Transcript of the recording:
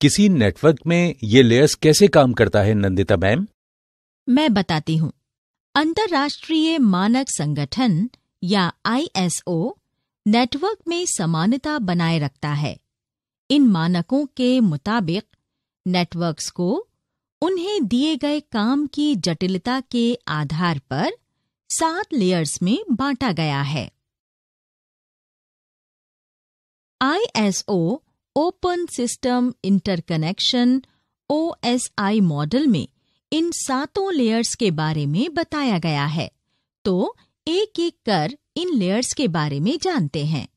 किसी नेटवर्क में ये लेयर्स कैसे काम करता है नंदिता मैम मैं बताती हूँ अंतर्राष्ट्रीय मानक संगठन या आईएसओ नेटवर्क में समानता बनाए रखता है इन मानकों के मुताबिक नेटवर्क्स को उन्हें दिए गए काम की जटिलता के आधार पर सात लेयर्स में बांटा गया है ISO open system interconnection I model में इन सातों लेयर्स के बारे में बताया गया है तो एक एक कर इन लेयर्स के बारे में जानते हैं